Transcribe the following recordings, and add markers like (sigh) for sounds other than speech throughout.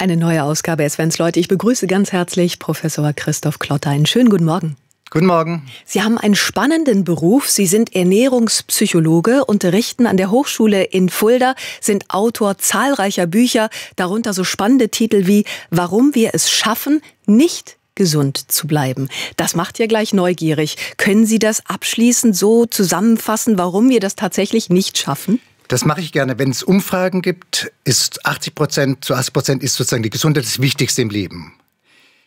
Eine neue Ausgabe SWNs Leute. Ich begrüße ganz herzlich Professor Christoph Klotter. Einen schönen guten Morgen. Guten Morgen. Sie haben einen spannenden Beruf. Sie sind Ernährungspsychologe, unterrichten an der Hochschule in Fulda, sind Autor zahlreicher Bücher, darunter so spannende Titel wie Warum wir es schaffen, nicht gesund zu bleiben. Das macht ja gleich neugierig. Können Sie das abschließend so zusammenfassen, warum wir das tatsächlich nicht schaffen? Das mache ich gerne. Wenn es Umfragen gibt, ist 80 Prozent zu 80 Prozent ist sozusagen die Gesundheit das Wichtigste im Leben.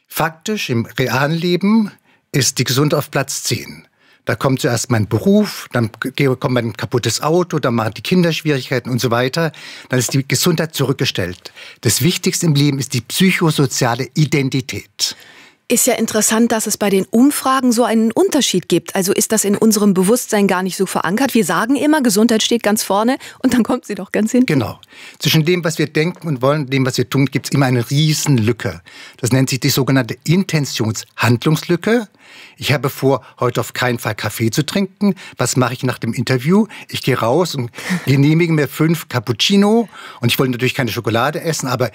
Faktisch im realen Leben ist die Gesundheit auf Platz 10. Da kommt zuerst mein Beruf, dann kommt mein kaputtes Auto, dann machen die Kinder Schwierigkeiten und so weiter. Dann ist die Gesundheit zurückgestellt. Das Wichtigste im Leben ist die psychosoziale Identität. Ist ja interessant, dass es bei den Umfragen so einen Unterschied gibt. Also ist das in unserem Bewusstsein gar nicht so verankert. Wir sagen immer, Gesundheit steht ganz vorne (laughs) und dann kommt sie doch ganz hinten. Genau. Zwischen dem, was wir denken und wollen und dem, was wir tun, gibt es immer eine Riesenlücke. Das nennt sich die sogenannte Intentionshandlungslücke. Ich habe vor, heute auf keinen Fall Kaffee zu trinken. Was mache ich nach dem Interview? Ich gehe raus und genehmige mir fünf Cappuccino. Und ich wollte natürlich keine Schokolade essen, aber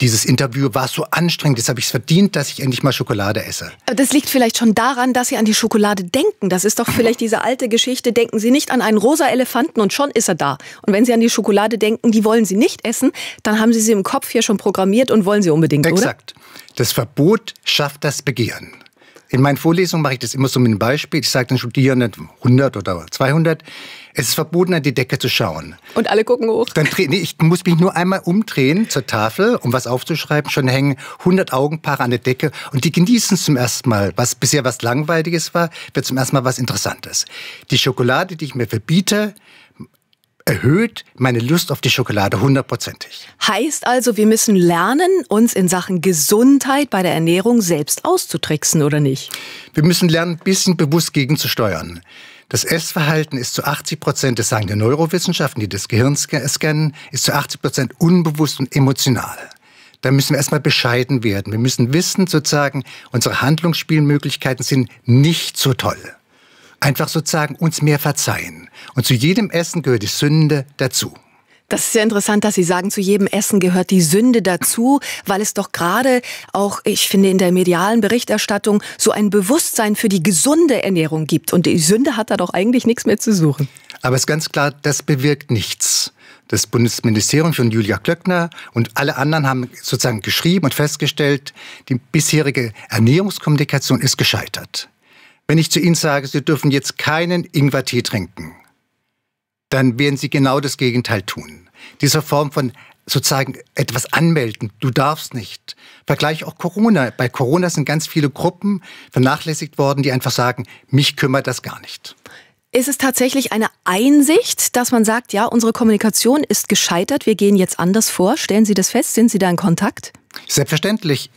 dieses Interview war so anstrengend, jetzt habe ich es verdient, dass ich endlich mal Schokolade esse. Äh, das liegt vielleicht schon daran, dass Sie an die Schokolade denken. Das ist doch vielleicht diese alte Geschichte, denken Sie nicht an einen rosa Elefanten und schon ist er da. Und wenn Sie an die Schokolade denken, die wollen Sie nicht essen, dann haben Sie sie im Kopf hier schon programmiert und wollen sie unbedingt, Exakt. Oder? Das Verbot schafft das Begehren. In meinen Vorlesungen mache ich das immer so mit einem Beispiel. Ich sage den Studierenden 100 oder 200, es ist verboten, an die Decke zu schauen. Und alle gucken hoch. Dann nee, ich muss mich nur einmal umdrehen zur Tafel, um was aufzuschreiben. Schon hängen 100 Augenpaare an der Decke und die genießen zum ersten Mal, was bisher was Langweiliges war, wird zum ersten Mal was Interessantes. Die Schokolade, die ich mir verbiete, erhöht meine Lust auf die Schokolade hundertprozentig. Heißt also, wir müssen lernen, uns in Sachen Gesundheit bei der Ernährung selbst auszutricksen, oder nicht? Wir müssen lernen, ein bisschen bewusst gegenzusteuern. Das Essverhalten ist zu 80 Prozent, das sagen die Neurowissenschaften, die das Gehirn scannen, ist zu 80 Prozent unbewusst und emotional. Da müssen wir erstmal bescheiden werden. Wir müssen wissen, sozusagen, unsere Handlungsspielmöglichkeiten sind nicht so toll. Einfach sozusagen uns mehr verzeihen. Und zu jedem Essen gehört die Sünde dazu. Das ist ja interessant, dass Sie sagen, zu jedem Essen gehört die Sünde dazu, weil es doch gerade auch, ich finde, in der medialen Berichterstattung so ein Bewusstsein für die gesunde Ernährung gibt. Und die Sünde hat da doch eigentlich nichts mehr zu suchen. Aber es ist ganz klar, das bewirkt nichts. Das Bundesministerium von Julia Klöckner und alle anderen haben sozusagen geschrieben und festgestellt, die bisherige Ernährungskommunikation ist gescheitert. Wenn ich zu Ihnen sage, Sie dürfen jetzt keinen Ingwer-Tee trinken, dann werden sie genau das Gegenteil tun. Diese Form von sozusagen etwas anmelden, du darfst nicht. Vergleich auch Corona. Bei Corona sind ganz viele Gruppen vernachlässigt worden, die einfach sagen, mich kümmert das gar nicht. Ist es tatsächlich eine Einsicht, dass man sagt, ja, unsere Kommunikation ist gescheitert, wir gehen jetzt anders vor? Stellen Sie das fest? Sind Sie da in Kontakt? Selbstverständlich.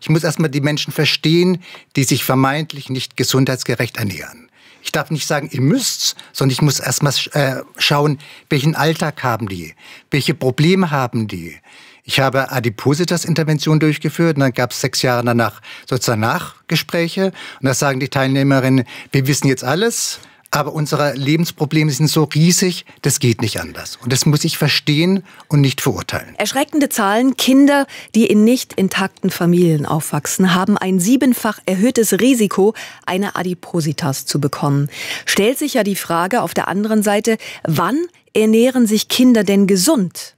Ich muss erstmal die Menschen verstehen, die sich vermeintlich nicht gesundheitsgerecht ernähren. Ich darf nicht sagen, ihr müsst's, sondern ich muss erstmal äh, schauen, welchen Alltag haben die, welche Probleme haben die. Ich habe Adipositas-Intervention durchgeführt und dann gab es sechs Jahre danach sozusagen Nachgespräche und da sagen die Teilnehmerinnen, wir wissen jetzt alles, aber unsere Lebensprobleme sind so riesig, das geht nicht anders. Und das muss ich verstehen und nicht verurteilen. Erschreckende Zahlen. Kinder, die in nicht intakten Familien aufwachsen, haben ein siebenfach erhöhtes Risiko, eine Adipositas zu bekommen. Stellt sich ja die Frage auf der anderen Seite, wann ernähren sich Kinder denn gesund?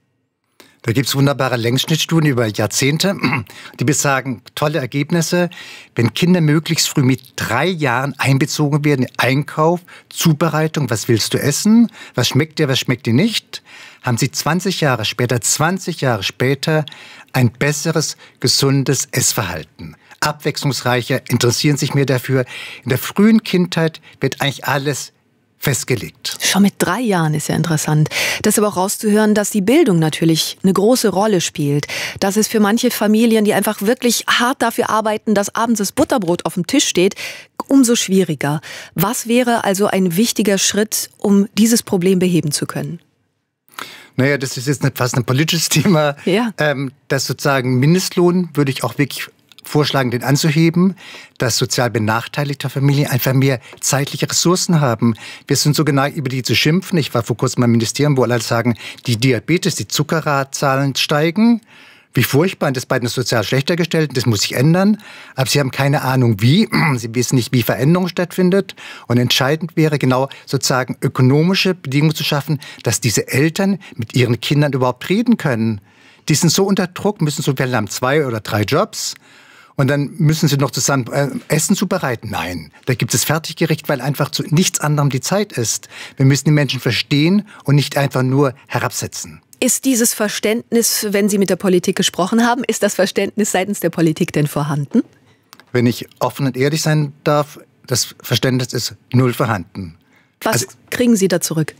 Da gibt es wunderbare Längsschnittstudien über Jahrzehnte, (clears throat) die besagen tolle Ergebnisse, wenn Kinder möglichst früh mit drei Jahren einbezogen werden Einkauf, Zubereitung, was willst du essen, was schmeckt dir, was schmeckt dir nicht, haben sie 20 Jahre später, 20 Jahre später ein besseres, gesundes Essverhalten. Abwechslungsreicher, interessieren sich mehr dafür. In der frühen Kindheit wird eigentlich alles festgelegt. Schon mit drei Jahren ist ja interessant. Das ist aber auch rauszuhören, dass die Bildung natürlich eine große Rolle spielt. Dass es für manche Familien, die einfach wirklich hart dafür arbeiten, dass abends das Butterbrot auf dem Tisch steht, umso schwieriger. Was wäre also ein wichtiger Schritt, um dieses Problem beheben zu können? Naja, das ist jetzt fast ein politisches (laughs) Thema. Ja. Ähm, das sozusagen Mindestlohn würde ich auch wirklich vorschlagen, den anzuheben, dass sozial benachteiligte Familien einfach mehr zeitliche Ressourcen haben. Wir sind so genau über die zu schimpfen. Ich war vor kurzem im Ministerium, wo alle sagen, die Diabetes, die Zuckerratzahlen steigen. Wie furchtbar, das ist bei den sozial schlechter gestellt, das muss sich ändern. Aber sie haben keine Ahnung wie, (clears throat) sie wissen nicht, wie Veränderung stattfindet. Und entscheidend wäre genau sozusagen ökonomische Bedingungen zu schaffen, dass diese Eltern mit ihren Kindern überhaupt reden können. Die sind so unter Druck, müssen so, werden, haben zwei oder drei Jobs und dann müssen sie noch zusammen äh, Essen zubereiten. Nein, da gibt es Fertiggericht, weil einfach zu nichts anderem die Zeit ist. Wir müssen die Menschen verstehen und nicht einfach nur herabsetzen. Ist dieses Verständnis, wenn Sie mit der Politik gesprochen haben, ist das Verständnis seitens der Politik denn vorhanden? Wenn ich offen und ehrlich sein darf, das Verständnis ist null vorhanden. Was also, kriegen Sie da zurück?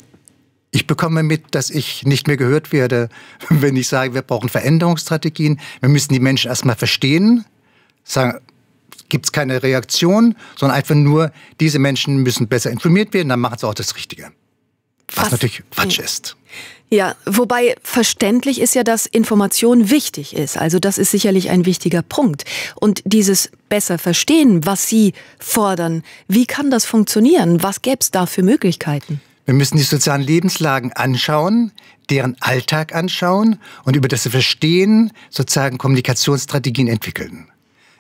Ich bekomme mit, dass ich nicht mehr gehört werde, (laughs) wenn ich sage, wir brauchen Veränderungsstrategien. Wir müssen die Menschen erstmal verstehen gibt es keine Reaktion, sondern einfach nur, diese Menschen müssen besser informiert werden, dann machen sie auch das Richtige. Was, was natürlich Quatsch ist. Ja, wobei verständlich ist ja, dass Information wichtig ist. Also das ist sicherlich ein wichtiger Punkt. Und dieses besser verstehen, was Sie fordern, wie kann das funktionieren? Was gäbe es da für Möglichkeiten? Wir müssen die sozialen Lebenslagen anschauen, deren Alltag anschauen und über das Verstehen sozusagen Kommunikationsstrategien entwickeln.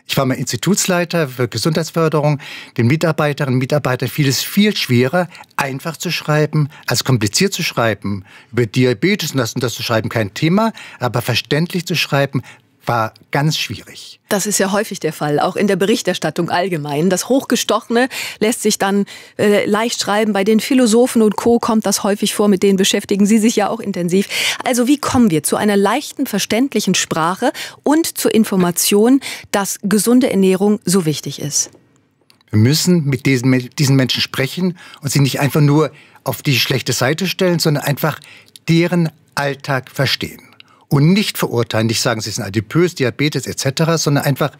Ich war mal Institutsleiter für Gesundheitsförderung, den Mitarbeiterinnen und Mitarbeitern fiel es viel schwerer, einfach zu schreiben, als kompliziert zu schreiben. Über Diabetes und das und das zu schreiben, kein Thema, aber verständlich zu schreiben, war ganz schwierig. Das ist ja häufig der Fall, auch in der Berichterstattung allgemein. Das Hochgestochene lässt sich dann äh, leicht schreiben. Bei den Philosophen und Co. kommt das häufig vor, mit denen beschäftigen Sie sich ja auch intensiv. Also wie kommen wir zu einer leichten, verständlichen Sprache und zur Information, dass gesunde Ernährung so wichtig ist? Wir müssen mit diesen, mit diesen Menschen sprechen und sie nicht einfach nur auf die schlechte Seite stellen, sondern einfach deren Alltag verstehen und nicht verurteilen, nicht sagen, sie sind adipös, Diabetes etc., sondern einfach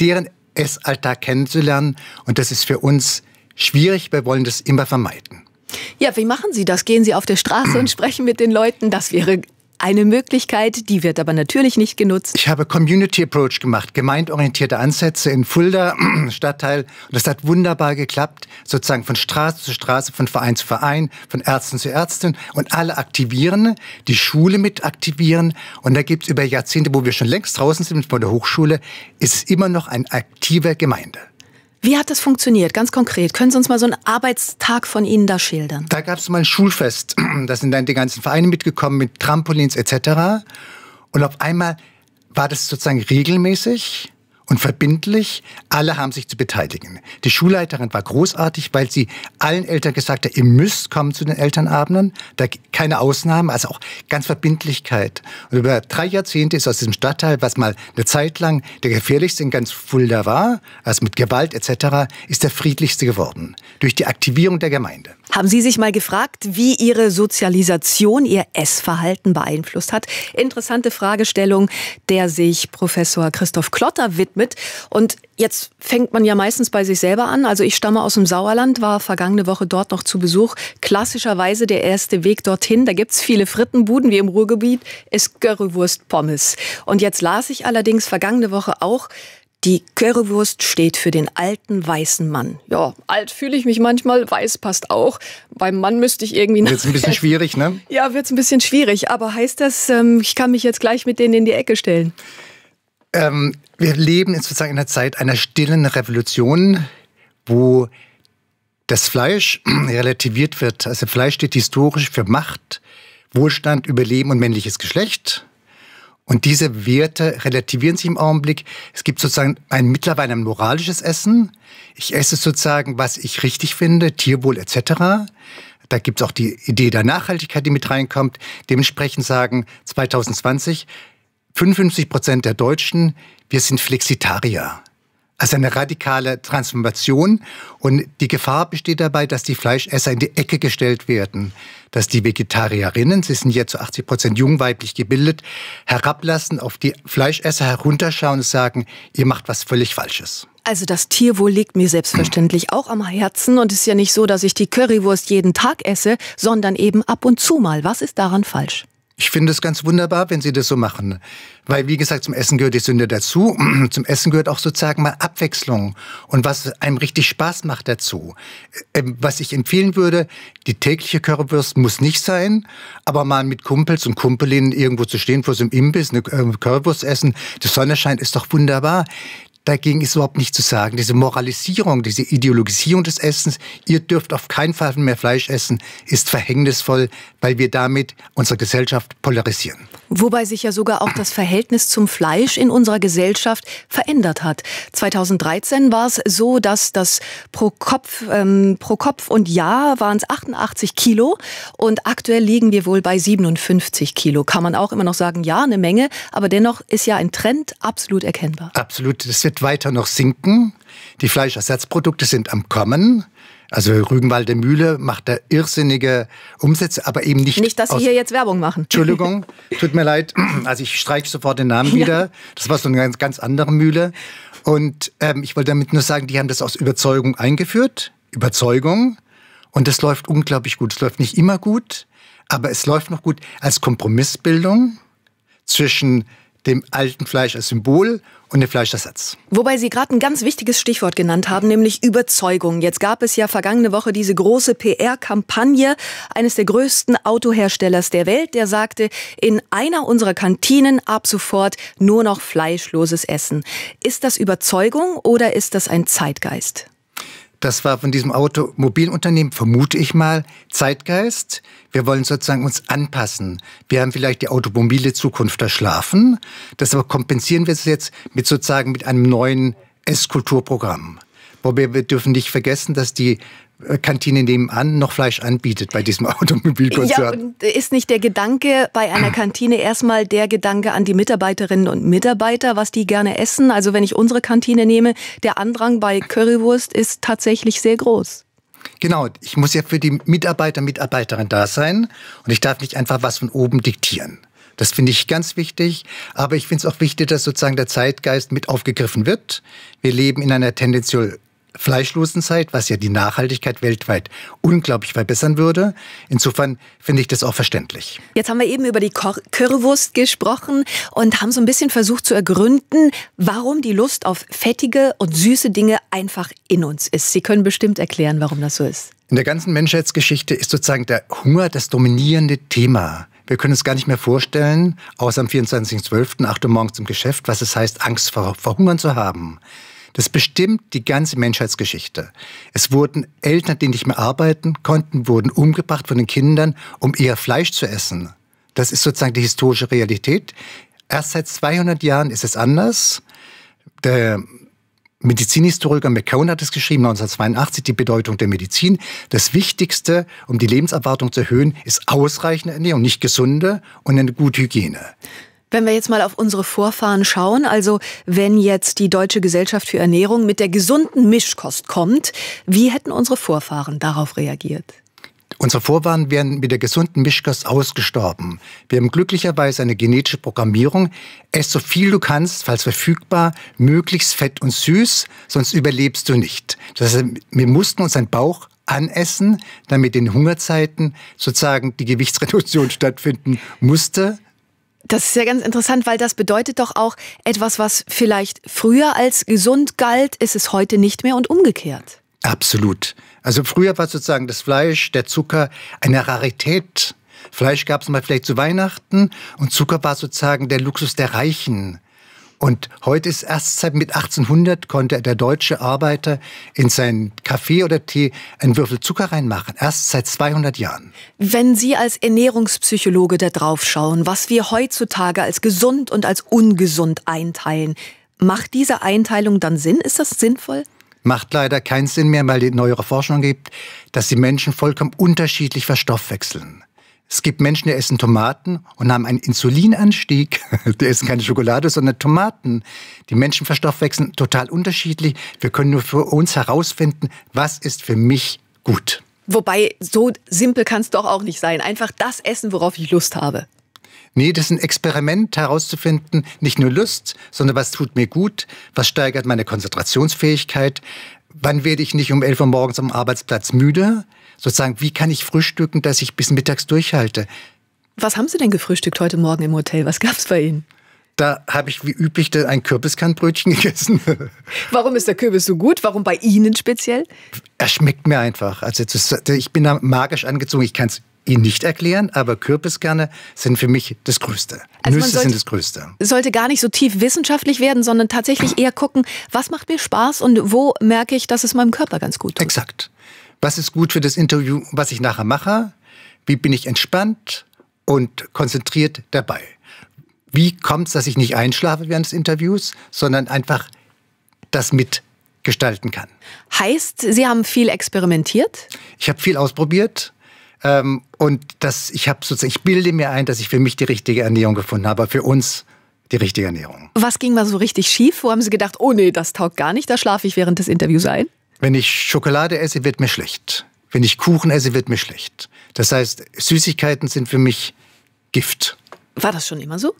deren Essalltag kennenzulernen. Und das ist für uns schwierig, wir wollen das immer vermeiden. Ja, wie machen Sie das? Gehen Sie auf der Straße und (clears throat) sprechen mit den Leuten? Das wäre eine Möglichkeit, die wird aber natürlich nicht genutzt. Ich habe Community Approach gemacht, gemeindorientierte Ansätze in Fulda, (clears throat) Stadtteil. Und das hat wunderbar geklappt, sozusagen von Straße zu Straße, von Verein zu Verein, von Ärzten zu Ärztin. Und alle aktivieren, die Schule mit aktivieren. Und da gibt es über Jahrzehnte, wo wir schon längst draußen sind vor der Hochschule, ist es immer noch ein aktiver Gemeinde. Wie hat das funktioniert, ganz konkret? Können Sie uns mal so einen Arbeitstag von Ihnen da schildern? Da gab es mal ein Schulfest. (clears throat) Da sind dann die ganzen Vereine mitgekommen mit Trampolins etc. Und auf einmal war das sozusagen regelmäßig und verbindlich. Alle haben sich zu beteiligen. Die Schulleiterin war großartig, weil sie allen Eltern gesagt hat, ihr müsst kommen zu den Elternabenden. Da keine Ausnahmen, also auch ganz Verbindlichkeit. Und über drei Jahrzehnte ist aus diesem Stadtteil, was mal eine Zeit lang der gefährlichste in ganz Fulda war, also mit Gewalt etc., ist der friedlichste geworden. Durch die Aktivierung der Gemeinde. Haben Sie sich mal gefragt, wie Ihre Sozialisation, Ihr Essverhalten beeinflusst hat? Interessante Fragestellung, der sich Professor Christoph Klotter widmet mit. Und jetzt fängt man ja meistens bei sich selber an. Also ich stamme aus dem Sauerland, war vergangene Woche dort noch zu Besuch. Klassischerweise der erste Weg dorthin. Da gibt es viele Frittenbuden wie im Ruhrgebiet. ist Currywurst Pommes. Und jetzt las ich allerdings vergangene Woche auch, die Currywurst steht für den alten weißen Mann. Ja, alt fühle ich mich manchmal, weiß passt auch. Beim Mann müsste ich irgendwie... Wird's ein bisschen schwierig, ne? Ja, wird's ein bisschen schwierig. Aber heißt das, ähm, ich kann mich jetzt gleich mit denen in die Ecke stellen? Ähm, wir leben sozusagen in einer Zeit einer stillen Revolution, wo das Fleisch (clears throat) relativiert wird. Also Fleisch steht historisch für Macht, Wohlstand, Überleben und männliches Geschlecht. Und diese Werte relativieren sich im Augenblick. Es gibt sozusagen ein mittlerweile ein moralisches Essen. Ich esse sozusagen, was ich richtig finde, Tierwohl etc. Da gibt es auch die Idee der Nachhaltigkeit, die mit reinkommt. Dementsprechend sagen 2020, 55 Prozent der Deutschen, wir sind Flexitarier. Also eine radikale Transformation. Und die Gefahr besteht dabei, dass die Fleischesser in die Ecke gestellt werden, dass die Vegetarierinnen, sie sind jetzt zu 80 Prozent jungweiblich gebildet, herablassen, auf die Fleischesser herunterschauen und sagen, ihr macht was völlig Falsches. Also das Tierwohl liegt mir selbstverständlich auch am Herzen und es ist ja nicht so, dass ich die Currywurst jeden Tag esse, sondern eben ab und zu mal. Was ist daran falsch? Ich finde es ganz wunderbar, wenn Sie das so machen. Weil, wie gesagt, zum Essen gehört die Sünde dazu. (clears throat) Zum Essen gehört auch sozusagen mal Abwechslung und was einem richtig Spaß macht dazu. Äh, ähm, was ich empfehlen würde, die tägliche Currywurst muss nicht sein, aber mal mit Kumpels und Kumpelinnen irgendwo zu stehen vor so einem Imbiss, eine äh, Currywurst essen, Sonne scheint, ist doch wunderbar. Dagegen ist überhaupt nicht zu sagen. Diese Moralisierung, diese Ideologisierung des Essens, ihr dürft auf keinen Fall mehr Fleisch essen, ist verhängnisvoll, weil wir damit unsere Gesellschaft polarisieren. Wobei sich ja sogar auch das Verhältnis zum Fleisch in unserer Gesellschaft verändert hat. 2013 war es so, dass das pro Kopf, ähm, pro Kopf und Jahr waren es 88 Kilo und aktuell liegen wir wohl bei 57 Kilo. Kann man auch immer noch sagen, ja, eine Menge, aber dennoch ist ja ein Trend absolut erkennbar. Absolut, das wird weiter noch sinken. Die Fleischersatzprodukte sind am Kommen. Also Rügenwalde Mühle macht da irrsinnige Umsätze, aber eben nicht. Nicht, dass Sie hier jetzt Werbung machen. Entschuldigung, (laughs) tut mir leid. Also ich streiche sofort den Namen wieder. Ja. Das war so eine ganz, ganz andere Mühle. Und ähm, ich wollte damit nur sagen, die haben das aus Überzeugung eingeführt. Überzeugung. Und das läuft unglaublich gut. Es läuft nicht immer gut, aber es läuft noch gut als Kompromissbildung zwischen dem alten Fleisch als Symbol und dem Fleischersatz. Wobei Sie gerade ein ganz wichtiges Stichwort genannt haben, nämlich Überzeugung. Jetzt gab es ja vergangene Woche diese große PR-Kampagne eines der größten Autoherstellers der Welt, der sagte, in einer unserer Kantinen ab sofort nur noch fleischloses Essen. Ist das Überzeugung oder ist das ein Zeitgeist? Das war von diesem Automobilunternehmen, vermute ich mal, Zeitgeist. Wir wollen sozusagen uns anpassen. Wir haben vielleicht die automobile Zukunft erschlafen. Das aber kompensieren wir es jetzt mit sozusagen mit einem neuen S-Kulturprogramm. Wobei wir dürfen nicht vergessen, dass die Kantine nebenan noch Fleisch anbietet bei diesem (laughs) Automobilkonzern. Ja, ist nicht der Gedanke bei einer Kantine erstmal der Gedanke an die Mitarbeiterinnen und Mitarbeiter, was die gerne essen? Also wenn ich unsere Kantine nehme, der Andrang bei Currywurst ist tatsächlich sehr groß. Genau, ich muss ja für die Mitarbeiter, Mitarbeiterin da sein und ich darf nicht einfach was von oben diktieren. Das finde ich ganz wichtig. Aber ich finde es auch wichtig, dass sozusagen der Zeitgeist mit aufgegriffen wird. Wir leben in einer tendenziell Fleischlosenzeit, was ja die Nachhaltigkeit weltweit unglaublich verbessern würde. Insofern finde ich das auch verständlich. Jetzt haben wir eben über die Kor gesprochen und haben so ein bisschen versucht zu ergründen, warum die Lust auf fettige und süße Dinge einfach in uns ist. Sie können bestimmt erklären, warum das so ist. In der ganzen Menschheitsgeschichte ist sozusagen der Hunger das dominierende Thema. Wir können es gar nicht mehr vorstellen, außer am 24.12., 8 Uhr morgens im Geschäft, was es heißt, Angst vor Hungern zu haben. Das bestimmt die ganze Menschheitsgeschichte. Es wurden Eltern, die nicht mehr arbeiten konnten, wurden umgebracht von den Kindern, um eher Fleisch zu essen. Das ist sozusagen die historische Realität. Erst seit 200 Jahren ist es anders. Der Medizinhistoriker McCone hat es geschrieben, 1982, die Bedeutung der Medizin. Das Wichtigste, um die Lebenserwartung zu erhöhen, ist ausreichende Ernährung, nicht gesunde und eine gute Hygiene. Wenn wir jetzt mal auf unsere Vorfahren schauen, also wenn jetzt die Deutsche Gesellschaft für Ernährung mit der gesunden Mischkost kommt, wie hätten unsere Vorfahren darauf reagiert? Unsere Vorfahren wären mit der gesunden Mischkost ausgestorben. Wir haben glücklicherweise eine genetische Programmierung. Ess so viel du kannst, falls verfügbar, möglichst fett und süß, sonst überlebst du nicht. Das heißt, wir mussten uns einen Bauch anessen, damit in Hungerzeiten sozusagen die Gewichtsreduktion (laughs) stattfinden musste. Das ist ja ganz interessant, weil das bedeutet doch auch, etwas, was vielleicht früher als gesund galt, ist es heute nicht mehr und umgekehrt. Absolut. Also früher war sozusagen das Fleisch, der Zucker eine Rarität. Fleisch gab es mal vielleicht zu Weihnachten und Zucker war sozusagen der Luxus der Reichen. Und heute ist erst seit mit 1800 konnte der deutsche Arbeiter in seinen Kaffee oder Tee einen Würfel Zucker reinmachen. Erst seit 200 Jahren. Wenn Sie als Ernährungspsychologe da drauf schauen, was wir heutzutage als gesund und als ungesund einteilen, macht diese Einteilung dann Sinn? Ist das sinnvoll? Macht leider keinen Sinn mehr, weil die neuere Forschung gibt, dass die Menschen vollkommen unterschiedlich verstoffwechseln. Es gibt Menschen, die essen Tomaten und haben einen Insulinanstieg. (laughs) Die essen keine Schokolade, sondern Tomaten. Die Menschen verstoffwechseln total unterschiedlich. Wir können nur für uns herausfinden, was ist für mich gut. Wobei, so simpel kann es doch auch nicht sein. Einfach das essen, worauf ich Lust habe. Nee, das ist ein Experiment herauszufinden, nicht nur Lust, sondern was tut mir gut, was steigert meine Konzentrationsfähigkeit, wann werde ich nicht um 11 Uhr morgens am Arbeitsplatz müde, sozusagen, wie kann ich frühstücken, dass ich bis mittags durchhalte? Was haben Sie denn gefrühstückt heute Morgen im Hotel? Was gab es bei Ihnen? Da habe ich wie üblich ein Kürbiskernbrötchen (laughs) gegessen. Warum ist der Kürbis so gut? Warum bei Ihnen speziell? Er schmeckt mir einfach. Also ist, ich bin da magisch angezogen. Ich kann es Ihnen nicht erklären, aber Kürbiskerne sind für mich das Größte. Also Nüsse sollte, sind das Größte. Sollte gar nicht so tief wissenschaftlich werden, sondern tatsächlich eher gucken, was macht mir Spaß und wo merke ich, dass es meinem Körper ganz gut tut. Exakt was ist gut für das Interview, was ich nachher mache, wie bin ich entspannt und konzentriert dabei. Wie kommt es, dass ich nicht einschlafe während des Interviews, sondern einfach das mitgestalten kann. Heißt, Sie haben viel experimentiert? Ich habe viel ausprobiert. Ähm, und das, ich sozusagen, ich bilde mir ein, dass ich für mich die richtige Ernährung gefunden habe, für uns die richtige Ernährung. Was ging mal so richtig schief? Wo haben Sie gedacht, oh nee, das taugt gar nicht, da schlafe ich während des Interviews ein? Wenn ich Schokolade esse, wird mir schlecht. Wenn ich Kuchen esse, wird mir schlecht. Das heißt, Süßigkeiten sind für mich Gift. War das schon immer so?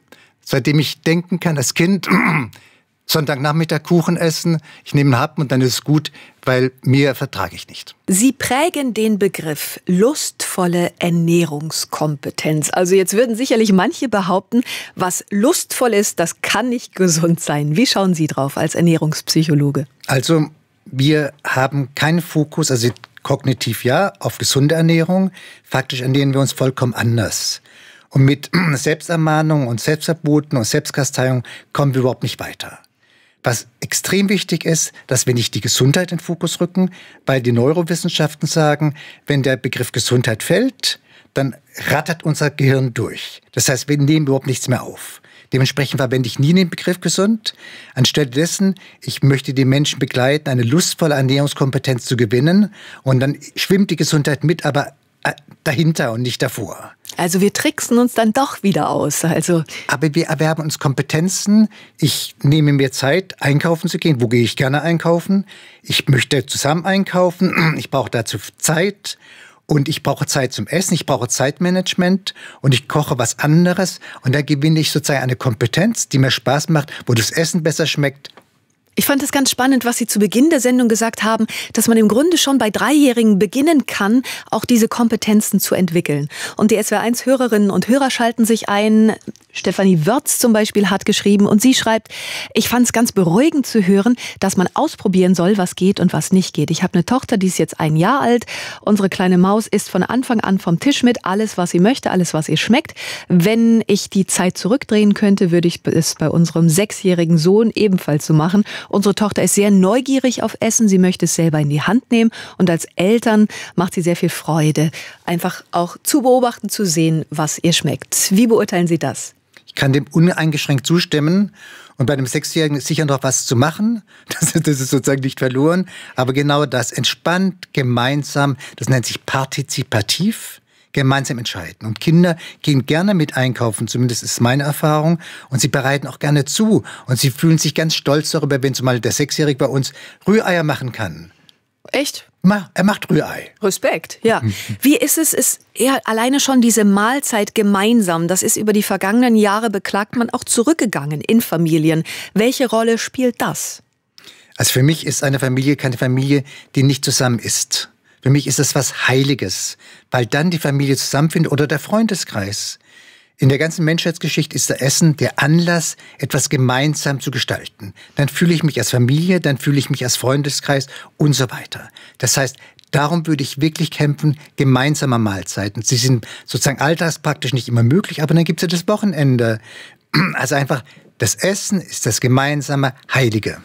Seitdem ich denken kann, als Kind, (clears throat) Sonntagnachmittag Kuchen essen, ich nehme einen Happen und dann ist es gut, weil mir vertrage ich nicht. Sie prägen den Begriff lustvolle Ernährungskompetenz. Also jetzt würden sicherlich manche behaupten, was lustvoll ist, das kann nicht gesund sein. Wie schauen Sie drauf als Ernährungspsychologe? Also wir haben keinen Fokus, also kognitiv ja, auf gesunde Ernährung. Faktisch ernähren wir uns vollkommen anders. Und mit (clears throat) Selbstermahnung und Selbstverboten und Selbstkasteiung kommen wir überhaupt nicht weiter. Was extrem wichtig ist, dass wir nicht die Gesundheit in den Fokus rücken, weil die Neurowissenschaften sagen, wenn der Begriff Gesundheit fällt, dann rattert unser Gehirn durch. Das heißt, wir nehmen überhaupt nichts mehr auf. Dementsprechend verwende ich nie den Begriff gesund. Anstelle dessen, ich möchte die Menschen begleiten, eine lustvolle Ernährungskompetenz zu gewinnen. Und dann schwimmt die Gesundheit mit, aber äh, dahinter und nicht davor. Also wir tricksen uns dann doch wieder aus. Also Aber wir erwerben uns Kompetenzen. Ich nehme mir Zeit, einkaufen zu gehen. Wo gehe ich gerne einkaufen? Ich möchte zusammen einkaufen. Ich brauche dazu Zeit und ich brauche Zeit zum Essen, ich brauche Zeitmanagement und ich koche was anderes und da gewinne ich sozusagen eine Kompetenz, die mir Spaß macht, wo das Essen besser schmeckt. Ich fand es ganz spannend, was Sie zu Beginn der Sendung gesagt haben, dass man im Grunde schon bei Dreijährigen beginnen kann, auch diese Kompetenzen zu entwickeln. Und die SWR1-Hörerinnen und Hörer schalten sich ein, Stefanie Wörz zum Beispiel hat geschrieben und sie schreibt, ich fand es ganz beruhigend zu hören, dass man ausprobieren soll, was geht und was nicht geht. Ich habe eine Tochter, die ist jetzt ein Jahr alt. Unsere kleine Maus ist von Anfang an vom Tisch mit, alles, was sie möchte, alles, was ihr schmeckt. Wenn ich die Zeit zurückdrehen könnte, würde ich es bei unserem sechsjährigen Sohn ebenfalls so machen. Unsere Tochter ist sehr neugierig auf Essen, sie möchte es selber in die Hand nehmen und als Eltern macht sie sehr viel Freude, einfach auch zu beobachten, zu sehen, was ihr schmeckt. Wie beurteilen Sie das? Ich kann dem uneingeschränkt zustimmen. Und bei einem Sechsjährigen ist sicher noch was zu machen. (laughs) Das, das, ist sozusagen nicht verloren. Aber genau das, entspannt, gemeinsam, das nennt sich partizipativ, gemeinsam entscheiden. Und Kinder gehen gerne mit einkaufen, zumindest ist meine Erfahrung. Und sie bereiten auch gerne zu. Und sie fühlen sich ganz stolz darüber, wenn zumal der Sechsjährige bei uns Rühreier machen kann. Echt? Er macht Rührei. Respekt, ja. Mhm. Wie ist es, ist er alleine schon diese Mahlzeit gemeinsam, das ist über die vergangenen Jahre, beklagt man, auch zurückgegangen in Familien. Welche Rolle spielt das? Also für mich ist eine Familie keine Familie, die nicht zusammen ist. Für mich ist das was Heiliges, weil dann die Familie zusammenfindet oder der Freundeskreis. In der ganzen Menschheitsgeschichte ist der Essen der Anlass, etwas gemeinsam zu gestalten. Dann fühle ich mich als Familie, dann fühle ich mich als Freundeskreis und so weiter. Das heißt, Darum würde ich wirklich kämpfen, gemeinsamer Mahlzeiten. Sie sind sozusagen alltagspraktisch nicht immer möglich, aber dann gibt es ja das Wochenende. Also einfach, das Essen ist das gemeinsame Heilige.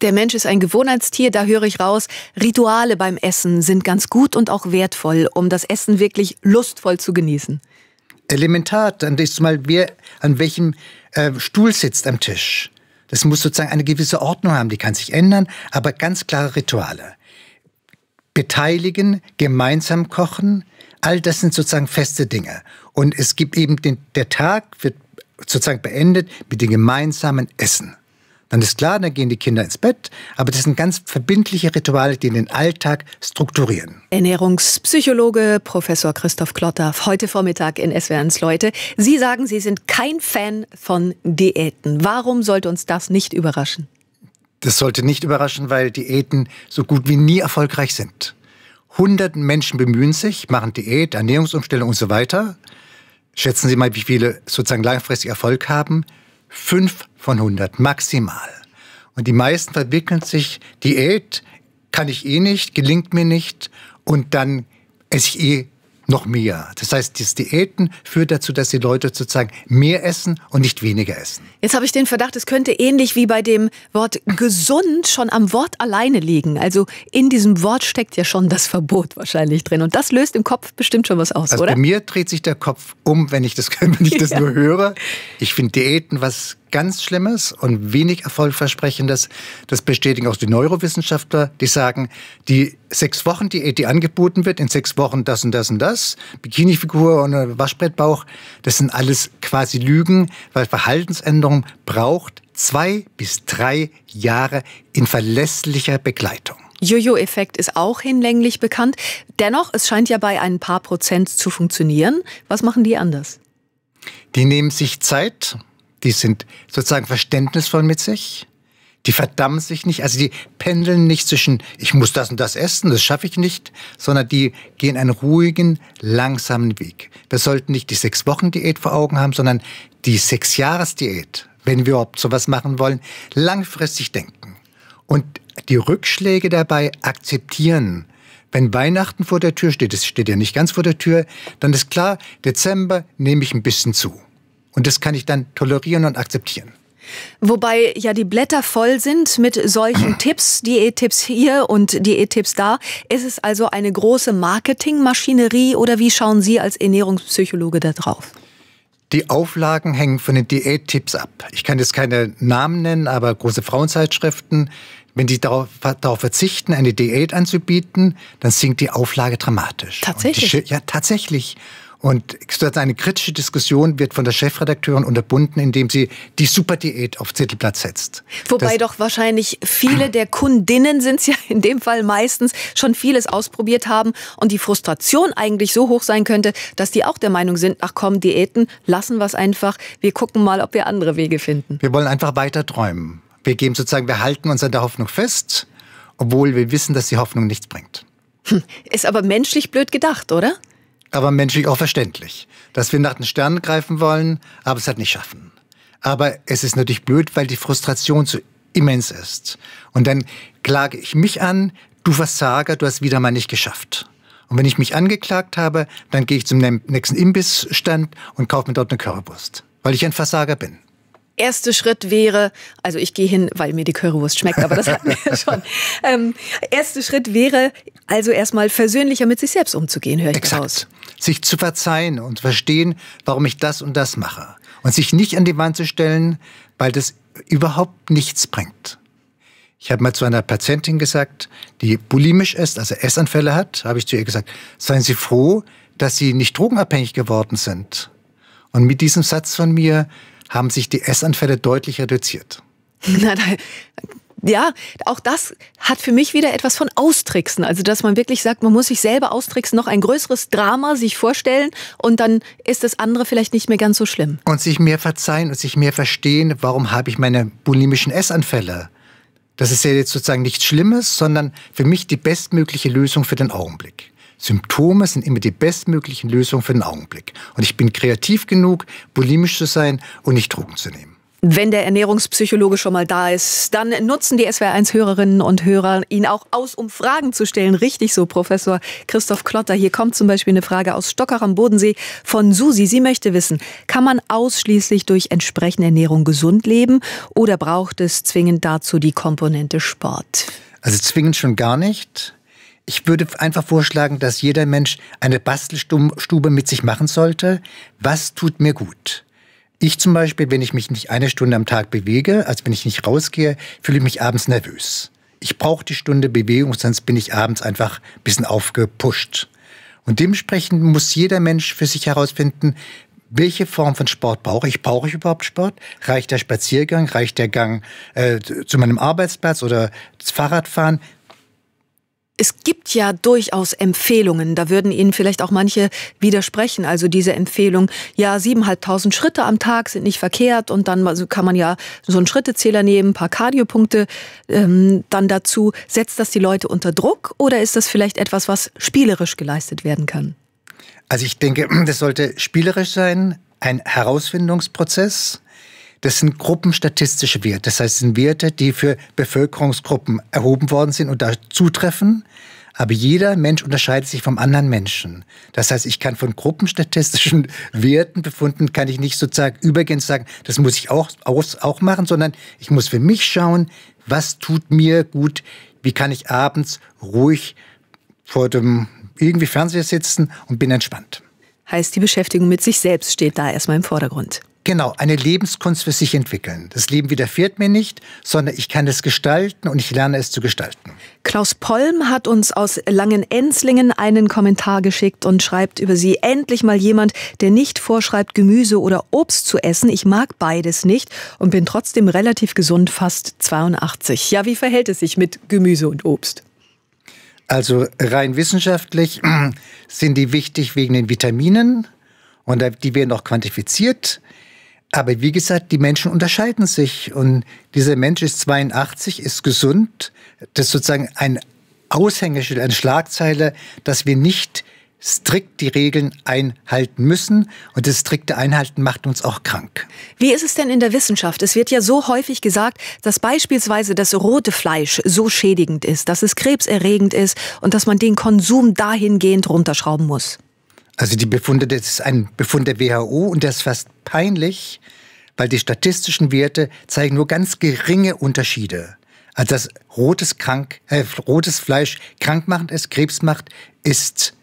Der Mensch ist ein Gewohnheitstier, da höre ich raus. Rituale beim Essen sind ganz gut und auch wertvoll, um das Essen wirklich lustvoll zu genießen elementar, an das mal wer an welchem äh, Stuhl sitzt am Tisch. Das muss sozusagen eine gewisse Ordnung haben, die kann sich ändern, aber ganz klare Rituale. Beteiligen, gemeinsam kochen, all das sind sozusagen feste Dinge. Und es gibt eben den, der Tag wird sozusagen beendet mit dem gemeinsamen Essen. Dann ist klar, dann gehen die Kinder ins Bett. Aber das sind ganz verbindliche Rituale, die den Alltag strukturieren. Ernährungspsychologe Professor Christoph Klotter heute Vormittag in SWRs Leute. Sie sagen, Sie sind kein Fan von Diäten. Warum sollte uns das nicht überraschen? Das sollte nicht überraschen, weil Diäten so gut wie nie erfolgreich sind. Hunderten Menschen bemühen sich, machen Diät, Ernährungsumstellung und so weiter. Schätzen Sie mal, wie viele sozusagen langfristig Erfolg haben. 5 von 100 maximal. Und die meisten verwickeln sich, Diät kann ich eh nicht, gelingt mir nicht und dann esse ich eh noch mehr. Das heißt, das Diäten führt dazu, dass die Leute sozusagen mehr essen und nicht weniger essen. Jetzt habe ich den Verdacht, es könnte ähnlich wie bei dem Wort gesund schon am Wort alleine liegen. Also in diesem Wort steckt ja schon das Verbot wahrscheinlich drin. Und das löst im Kopf bestimmt schon was aus, also oder? Bei mir dreht sich der Kopf um, wenn ich das, (laughs) wenn ich das ja. nur höre. Ich finde Diäten was ganz Schlimmes und wenig Erfolgversprechendes. Das bestätigen auch die Neurowissenschaftler, die sagen, die sechs Wochen Diät, die angeboten wird, in sechs Wochen das und das und das, Bikini-Figur und Waschbrettbauch, das sind alles quasi Lügen, weil Verhaltensänderung braucht zwei bis drei Jahre in verlässlicher Begleitung. Jojo-Effekt ist auch hinlänglich bekannt. Dennoch, es scheint ja bei ein paar Prozent zu funktionieren. Was machen die anders? Die nehmen sich Zeit, die sind sozusagen verständnisvoll mit sich, die verdammen sich nicht, also die pendeln nicht zwischen, ich muss das und das essen, das schaffe ich nicht, sondern die gehen einen ruhigen, langsamen Weg. Wir sollten nicht die Sechs-Wochen-Diät vor Augen haben, sondern die Sechs-Jahres-Diät, wenn wir überhaupt sowas machen wollen, langfristig denken. Und die Rückschläge dabei akzeptieren. Wenn Weihnachten vor der Tür steht, es steht ja nicht ganz vor der Tür, dann ist klar, Dezember nehme ich ein bisschen zu. Und das kann ich dann tolerieren und akzeptieren. Wobei ja die Blätter voll sind mit solchen (clears throat) Tipps, Diättipps hier und Diättipps da. Ist es also eine große Marketingmaschinerie oder wie schauen Sie als Ernährungspsychologe da drauf? Die Auflagen hängen von den Diättipps ab. Ich kann jetzt keine Namen nennen, aber große Frauenzeitschriften, wenn die darauf, darauf verzichten, eine Diät anzubieten, dann sinkt die Auflage dramatisch. Tatsächlich? Die, ja, tatsächlich. Und eine kritische Diskussion wird von der Chefredakteurin unterbunden, indem sie die Superdiät auf Zettelblatt setzt. Wobei das doch wahrscheinlich viele der Kundinnen sind es ja in dem Fall meistens schon vieles ausprobiert haben und die Frustration eigentlich so hoch sein könnte, dass die auch der Meinung sind, ach komm, Diäten, lassen wir es einfach. Wir gucken mal, ob wir andere Wege finden. Wir wollen einfach weiter träumen. Wir geben sozusagen, wir halten uns an der Hoffnung fest, obwohl wir wissen, dass die Hoffnung nichts bringt. Hm, ist aber menschlich blöd gedacht, oder? aber menschlich auch verständlich, dass wir nach den Sternen greifen wollen, aber es halt nicht schaffen. Aber es ist natürlich blöd, weil die Frustration so immens ist. Und dann klage ich mich an, du Versager, du hast wieder mal nicht geschafft. Und wenn ich mich angeklagt habe, dann gehe ich zum nächsten Imbissstand und kaufe mir dort eine Körperwurst, weil ich ein Versager bin erste Schritt wäre, also ich gehe hin, weil mir die Currywurst schmeckt, aber das hatten wir schon. (laughs) Ähm, erster Schritt wäre also erstmal versöhnlicher mit sich selbst umzugehen, höre ich Exakt. Raus. Sich zu verzeihen und verstehen, warum ich das und das mache. Und sich nicht an die Wand zu stellen, weil das überhaupt nichts bringt. Ich habe mal zu einer Patientin gesagt, die bulimisch ist, also Essanfälle hat, habe ich zu ihr gesagt, seien Sie froh, dass Sie nicht drogenabhängig geworden sind. Und mit diesem Satz von mir haben sich die Essanfälle deutlich reduziert. (laughs) Na, da, ja, auch das hat für mich wieder etwas von Austricksen. Also, dass man wirklich sagt, man muss sich selber austricksen, noch ein größeres Drama sich vorstellen und dann ist das andere vielleicht nicht mehr ganz so schlimm. Und sich mehr verzeihen und sich mehr verstehen, warum habe ich meine bulimischen Essanfälle? Das ist ja jetzt sozusagen nichts Schlimmes, sondern für mich die bestmögliche Lösung für den Augenblick. Symptome sind immer die bestmöglichen Lösungen für den Augenblick. Und ich bin kreativ genug, bulimisch zu sein und nicht Drogen zu nehmen. Wenn der Ernährungspsychologe schon mal da ist, dann nutzen die SWR1-Hörerinnen und Hörer ihn auch aus, um Fragen zu stellen. Richtig so, Professor Christoph Klotter. Hier kommt zum Beispiel eine Frage aus Stockach am Bodensee von Susi. Sie möchte wissen, kann man ausschließlich durch entsprechende Ernährung gesund leben oder braucht es zwingend dazu die Komponente Sport? Also zwingend schon gar nicht. Ich würde einfach vorschlagen, dass jeder Mensch eine Bastelstube mit sich machen sollte. Was tut mir gut? Ich zum Beispiel, wenn ich mich nicht eine Stunde am Tag bewege, also wenn ich nicht rausgehe, fühle ich mich abends nervös. Ich brauche die Stunde Bewegung, sonst bin ich abends einfach ein bisschen aufgepusht. Und dementsprechend muss jeder Mensch für sich herausfinden, welche Form von Sport brauche ich? Brauche ich überhaupt Sport? Reicht der Spaziergang? Reicht der Gang äh, zu meinem Arbeitsplatz oder das Fahrradfahren? Es gibt ja durchaus Empfehlungen, da würden Ihnen vielleicht auch manche widersprechen. Also diese Empfehlung, ja, 7.500 Schritte am Tag sind nicht verkehrt und dann kann man ja so einen Schrittezähler nehmen, ein paar Kardiopunkte ähm, dann dazu. Setzt das die Leute unter Druck oder ist das vielleicht etwas, was spielerisch geleistet werden kann? Also ich denke, (clears throat) das sollte spielerisch sein, ein Herausfindungsprozess, das sind gruppenstatistische Werte. Das heißt, es sind Werte, die für Bevölkerungsgruppen erhoben worden sind und da zutreffen. Aber jeder Mensch unterscheidet sich vom anderen Menschen. Das heißt, ich kann von gruppenstatistischen (laughs) Werten befunden, kann ich nicht sozusagen übergehend sagen, das muss ich auch, auch machen, sondern ich muss für mich schauen, was tut mir gut, wie kann ich abends ruhig vor dem irgendwie Fernseher sitzen und bin entspannt. Heißt, die Beschäftigung mit sich selbst steht da erstmal im Vordergrund. Genau, eine Lebenskunst für sich entwickeln. Das Leben widerfährt mir nicht, sondern ich kann es gestalten und ich lerne es zu gestalten. Klaus Polm hat uns aus Langenenslingen einen Kommentar geschickt und schreibt über sie, endlich mal jemand, der nicht vorschreibt, Gemüse oder Obst zu essen. Ich mag beides nicht und bin trotzdem relativ gesund, fast 82. Ja, wie verhält es sich mit Gemüse und Obst? Also rein wissenschaftlich (clears throat) sind die wichtig wegen den Vitaminen und die werden auch quantifiziert. Aber wie gesagt, die Menschen unterscheiden sich. Und dieser Mensch ist 82, ist gesund. Das ist sozusagen ein Aushängeschild, eine Schlagzeile, dass wir nicht strikt die Regeln einhalten müssen. Und das strikte Einhalten macht uns auch krank. Wie ist es denn in der Wissenschaft? Es wird ja so häufig gesagt, dass beispielsweise das rote Fleisch so schädigend ist, dass es krebserregend ist und dass man den Konsum dahingehend runterschrauben muss. Also die Befunde, das ist ein Befund der WHO und der ist fast peinlich, weil die statistischen Werte zeigen nur ganz geringe Unterschiede. Also dass rotes, krank, äh, rotes Fleisch krankmachend ist, Krebs macht, ist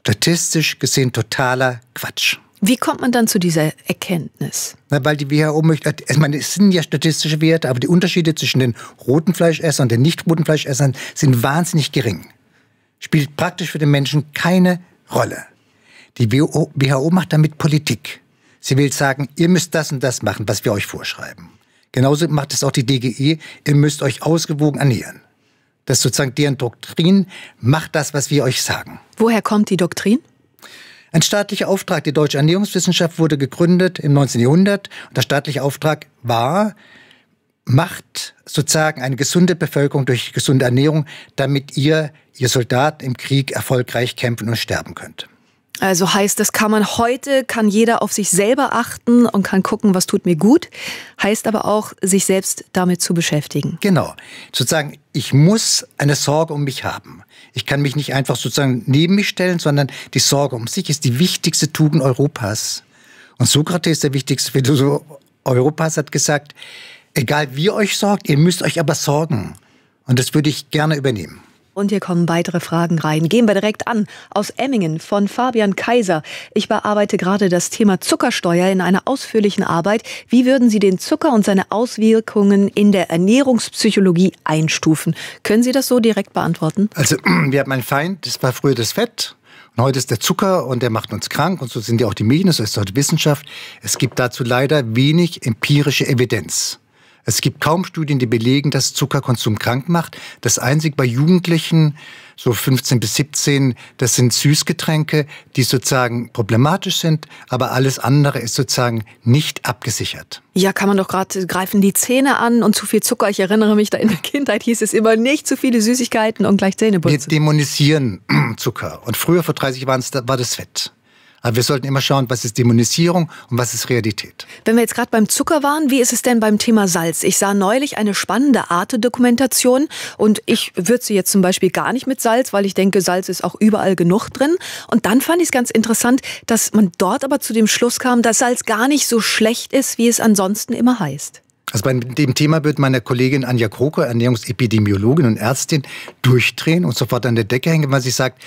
statistisch gesehen totaler Quatsch. Wie kommt man dann zu dieser Erkenntnis? Na, weil die WHO möchte, also ich meine, es sind ja statistische Werte, aber die Unterschiede zwischen den roten Fleischessern und den nicht roten Fleischessern sind wahnsinnig gering. Spielt praktisch für den Menschen keine Rolle. Die WHO macht damit Politik. Sie will sagen, ihr müsst das und das machen, was wir euch vorschreiben. Genauso macht es auch die DGE, ihr müsst euch ausgewogen ernähren. Das ist sozusagen deren Doktrin, macht das, was wir euch sagen. Woher kommt die Doktrin? Ein staatlicher Auftrag, die deutsche Ernährungswissenschaft wurde gegründet im 19. Jahrhundert und der staatliche Auftrag war, macht sozusagen eine gesunde Bevölkerung durch gesunde Ernährung, damit ihr, ihr Soldat im Krieg erfolgreich kämpfen und sterben könnt. Also heißt, das kann man heute, kann jeder auf sich selber achten und kann gucken, was tut mir gut. Heißt aber auch, sich selbst damit zu beschäftigen. Genau. Sozusagen, ich muss eine Sorge um mich haben. Ich kann mich nicht einfach sozusagen neben mich stellen, sondern die Sorge um sich ist die wichtigste Tugend Europas. Und Sokrates, der wichtigste Philosoph Europas, hat gesagt, egal wie ihr euch sorgt, ihr müsst euch aber sorgen. Und das würde ich gerne übernehmen. Und hier kommen weitere Fragen rein. Gehen wir direkt an. Aus Emmingen von Fabian Kaiser. Ich bearbeite gerade das Thema Zuckersteuer in einer ausführlichen Arbeit. Wie würden Sie den Zucker und seine Auswirkungen in der Ernährungspsychologie einstufen? Können Sie das so direkt beantworten? Also, (clears throat) wir haben einen Feind. Das war früher das Fett. Und heute ist der Zucker und der macht uns krank und so sind ja auch die Medien, so ist heute Wissenschaft. Es gibt dazu leider wenig empirische Evidenz. Es gibt kaum Studien, die belegen, dass Zuckerkonsum krank macht. Das einzig bei Jugendlichen, so 15 bis 17, das sind Süßgetränke, die sozusagen problematisch sind, aber alles andere ist sozusagen nicht abgesichert. Ja, kann man doch gerade äh, greifen die Zähne an und zu viel Zucker. Ich erinnere mich, da in der (laughs) Kindheit hieß es immer nicht zu viele Süßigkeiten und gleich Zähne putzen. Wir dämonisieren (clears throat) Zucker und früher vor 30 Jahren war das Fett. Aber wir sollten immer schauen, was ist Dämonisierung und was ist Realität. Wenn wir jetzt gerade beim Zucker waren, wie ist es denn beim Thema Salz? Ich sah neulich eine spannende Arte-Dokumentation und ich würze jetzt zum Beispiel gar nicht mit Salz, weil ich denke, Salz ist auch überall genug drin. Und dann fand ich es ganz interessant, dass man dort aber zu dem Schluss kam, dass Salz gar nicht so schlecht ist, wie es ansonsten immer heißt. Also bei dem Thema wird meine Kollegin Anja Kroko, Ernährungsepidemiologin und Ärztin, durchdrehen und sofort an der Decke hängen, weil sie sagt,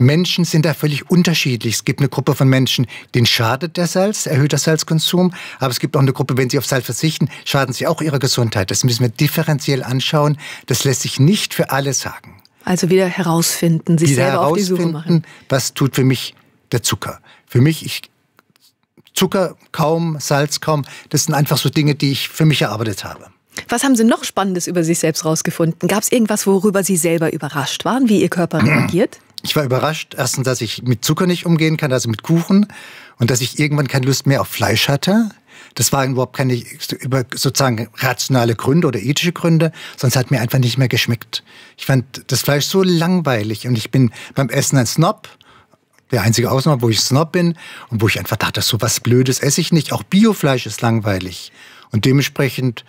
Menschen sind da völlig unterschiedlich. Es gibt eine Gruppe von Menschen, denen schadet der Salz, erhöht der Salzkonsum. Aber es gibt auch eine Gruppe, wenn sie auf Salz verzichten, schaden sie auch ihrer Gesundheit. Das müssen wir differenziell anschauen. Das lässt sich nicht für alle sagen. Also wieder herausfinden, sich wieder selber herausfinden, auf die Suche machen. Was tut für mich der Zucker? Für mich, ich Zucker kaum, Salz kaum. Das sind einfach so Dinge, die ich für mich erarbeitet habe. Was haben Sie noch Spannendes über sich selbst herausgefunden? Gab es irgendwas, worüber Sie selber überrascht waren, wie Ihr Körper reagiert? Ich war überrascht, erstens, dass ich mit Zucker nicht umgehen kann, also mit Kuchen, und dass ich irgendwann keine Lust mehr auf Fleisch hatte. Das waren überhaupt keine über sozusagen rationale Gründe oder ethische Gründe, sonst hat mir einfach nicht mehr geschmeckt. Ich fand das Fleisch so langweilig und ich bin beim Essen ein Snob. Der einzige Ausnahme, wo ich Snob bin und wo ich einfach dachte, so was Blödes esse ich nicht. Auch Biofleisch ist langweilig. Und dementsprechend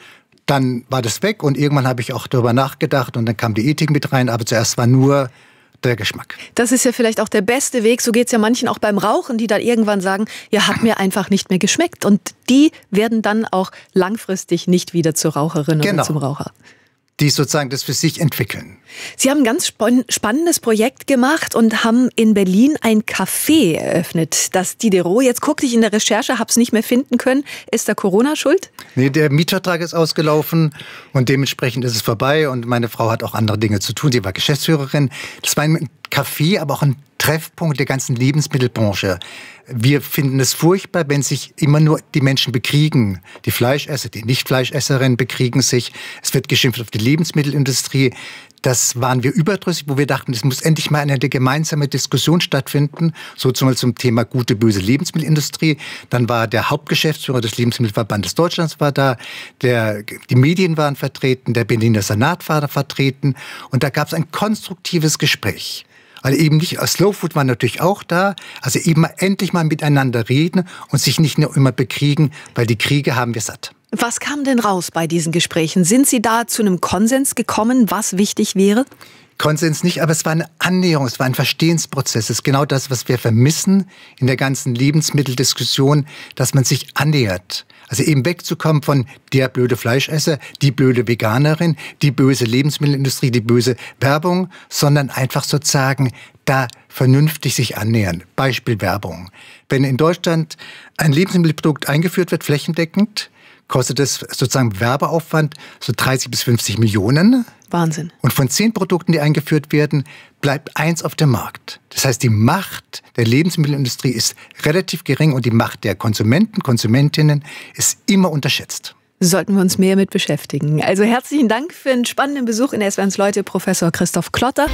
dann war das weg und irgendwann habe ich auch darüber nachgedacht und dann kam die Ethik mit rein. Aber zuerst war nur der Geschmack. Das ist ja vielleicht auch der beste Weg. So geht es ja manchen auch beim Rauchen, die dann irgendwann sagen, ja, hat mir einfach nicht mehr geschmeckt. Und die werden dann auch langfristig nicht wieder zur Raucherin genau. oder zum Raucher die sozusagen das für sich entwickeln. Sie haben ein ganz spannendes Projekt gemacht und haben in Berlin ein Café eröffnet, das Diderot. Jetzt guckte ich in der Recherche, habe es nicht mehr finden können. Ist da Corona schuld? Nee, der Mietvertrag ist ausgelaufen und dementsprechend ist es vorbei. Und meine Frau hat auch andere Dinge zu tun. Sie war Geschäftsführerin. Das war ein Café, aber auch ein Treffpunkt der ganzen Lebensmittelbranche wir finden es furchtbar, wenn sich immer nur die Menschen bekriegen. Die Fleischesser, die Nicht-Fleischesserinnen bekriegen sich. Es wird geschimpft auf die Lebensmittelindustrie. Das waren wir überdrüssig, wo wir dachten, es muss endlich mal eine gemeinsame Diskussion stattfinden, so zum, zum Thema gute, böse Lebensmittelindustrie. Dann war der Hauptgeschäftsführer des Lebensmittelverbandes Deutschlands war da, der, die Medien waren vertreten, der Berliner Senat war vertreten und da gab es ein konstruktives Gespräch weil eben nicht, äh, Slow Food war natürlich auch da, also eben mal, endlich mal miteinander reden und sich nicht nur immer bekriegen, weil die Kriege haben wir satt. Was kam denn raus bei diesen Gesprächen? Sind Sie da zu einem Konsens gekommen, was wichtig wäre? Konsens nicht, aber es war eine Annäherung, es war ein Verstehensprozess. Es ist genau das, was wir vermissen in der ganzen Lebensmitteldiskussion, dass man sich annähert. Also eben wegzukommen von der blöde Fleischesser, die blöde Veganerin, die böse Lebensmittelindustrie, die böse Werbung, sondern einfach sozusagen da vernünftig sich annähern. Beispiel Werbung. Wenn in Deutschland ein Lebensmittelprodukt eingeführt wird, flächendeckend, kostet es sozusagen Werbeaufwand so 30 bis 50 Millionen. Wahnsinn. Und von zehn Produkten, die eingeführt werden, bleibt eins auf dem Markt. Das heißt, die Macht der Lebensmittelindustrie ist relativ gering und die Macht der Konsumenten, Konsumentinnen ist immer unterschätzt. Sollten wir uns mehr mit beschäftigen. Also herzlichen Dank für einen spannenden Besuch in SWNs Leute, Professor Christoph Klotter.